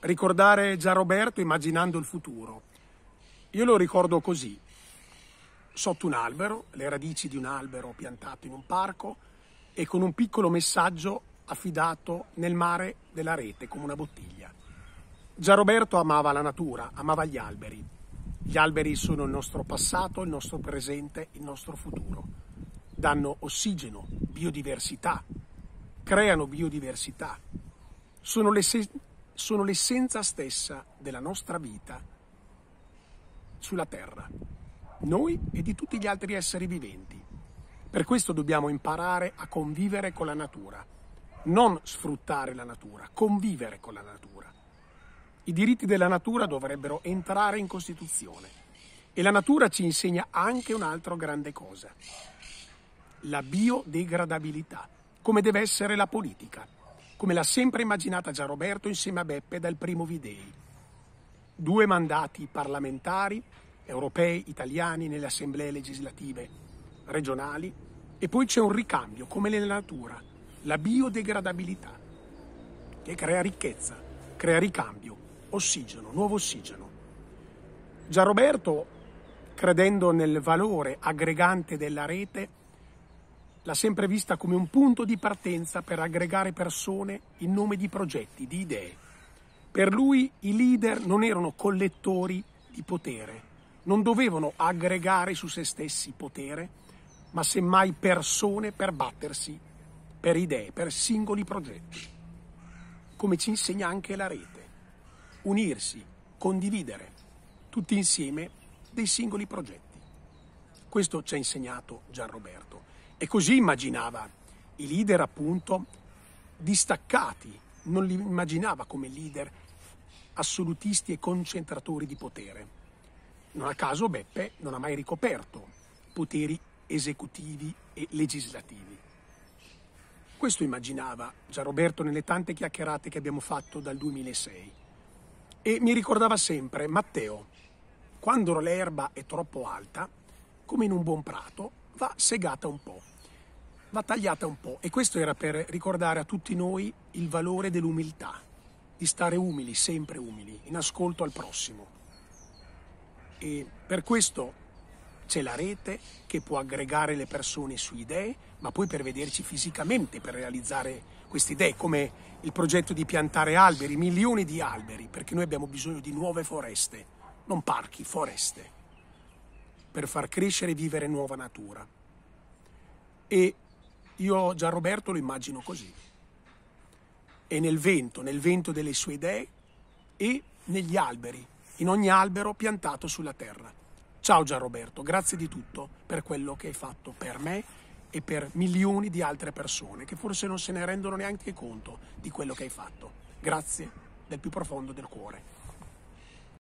ricordare già Roberto immaginando il futuro. Io lo ricordo così, sotto un albero, le radici di un albero piantato in un parco e con un piccolo messaggio affidato nel mare della rete come una bottiglia. Già Roberto amava la natura, amava gli alberi. Gli alberi sono il nostro passato, il nostro presente, il nostro futuro. Danno ossigeno, biodiversità, creano biodiversità. Sono l'essenza sono l'essenza stessa della nostra vita sulla Terra, noi e di tutti gli altri esseri viventi. Per questo dobbiamo imparare a convivere con la natura, non sfruttare la natura, convivere con la natura. I diritti della natura dovrebbero entrare in Costituzione. E la natura ci insegna anche un'altra grande cosa, la biodegradabilità, come deve essere la politica come l'ha sempre immaginata già Roberto insieme a Beppe dal primo Videi. Due mandati parlamentari, europei, italiani, nelle assemblee legislative regionali e poi c'è un ricambio, come nella natura, la biodegradabilità, che crea ricchezza, crea ricambio, ossigeno, nuovo ossigeno. Già Roberto, credendo nel valore aggregante della rete, l'ha sempre vista come un punto di partenza per aggregare persone in nome di progetti, di idee. Per lui i leader non erano collettori di potere, non dovevano aggregare su se stessi potere, ma semmai persone per battersi per idee, per singoli progetti. Come ci insegna anche la rete, unirsi, condividere, tutti insieme, dei singoli progetti. Questo ci ha insegnato Gianroberto e così immaginava i leader appunto distaccati, non li immaginava come leader assolutisti e concentratori di potere. Non a caso Beppe non ha mai ricoperto poteri esecutivi e legislativi. Questo immaginava Gianroberto nelle tante chiacchierate che abbiamo fatto dal 2006. E mi ricordava sempre, Matteo, quando l'erba è troppo alta, come in un buon prato, va segata un po' va tagliata un po'. E questo era per ricordare a tutti noi il valore dell'umiltà, di stare umili, sempre umili, in ascolto al prossimo. E per questo c'è la rete che può aggregare le persone su idee, ma poi per vederci fisicamente, per realizzare queste idee, come il progetto di piantare alberi, milioni di alberi, perché noi abbiamo bisogno di nuove foreste, non parchi, foreste, per far crescere e vivere nuova natura. E io Gian Roberto lo immagino così. E nel vento, nel vento delle sue idee e negli alberi, in ogni albero piantato sulla terra. Ciao Gian Roberto, grazie di tutto per quello che hai fatto per me e per milioni di altre persone che forse non se ne rendono neanche conto di quello che hai fatto. Grazie del più profondo del cuore.